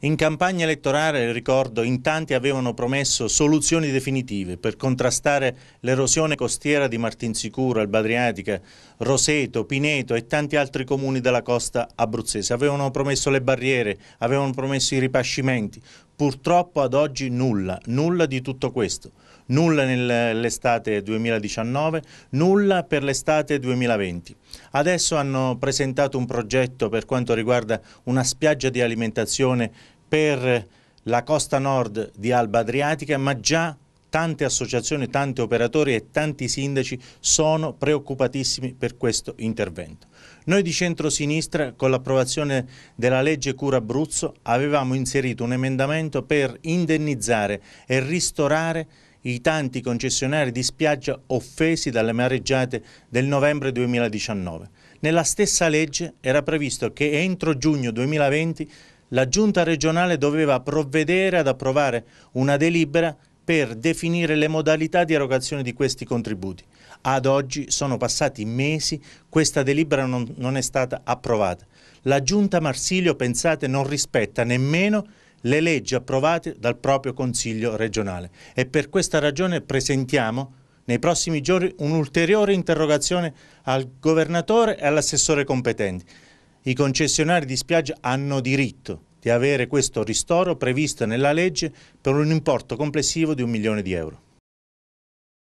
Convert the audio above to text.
In campagna elettorale, ricordo, in tanti avevano promesso soluzioni definitive per contrastare l'erosione costiera di Martinsicuro, Albadriatica, Roseto, Pineto e tanti altri comuni della costa abruzzese. Avevano promesso le barriere, avevano promesso i ripascimenti. Purtroppo ad oggi nulla, nulla di tutto questo, nulla nell'estate 2019, nulla per l'estate 2020. Adesso hanno presentato un progetto per quanto riguarda una spiaggia di alimentazione per la costa nord di Alba Adriatica, ma già tante associazioni, tanti operatori e tanti sindaci sono preoccupatissimi per questo intervento. Noi di centrosinistra con l'approvazione della legge Cura Abruzzo avevamo inserito un emendamento per indennizzare e ristorare i tanti concessionari di spiaggia offesi dalle mareggiate del novembre 2019. Nella stessa legge era previsto che entro giugno 2020 la Giunta regionale doveva provvedere ad approvare una delibera per definire le modalità di erogazione di questi contributi. Ad oggi sono passati mesi, questa delibera non, non, è stata approvata. La Giunta Marsilio, pensate, non rispetta nemmeno le leggi approvate dal proprio Consiglio regionale e per questa ragione presentiamo nei prossimi giorni un'ulteriore interrogazione al Governatore e all'assessore competente. I concessionari di spiaggia hanno diritto di avere questo ristoro previsto nella legge per un importo complessivo di un milione di euro.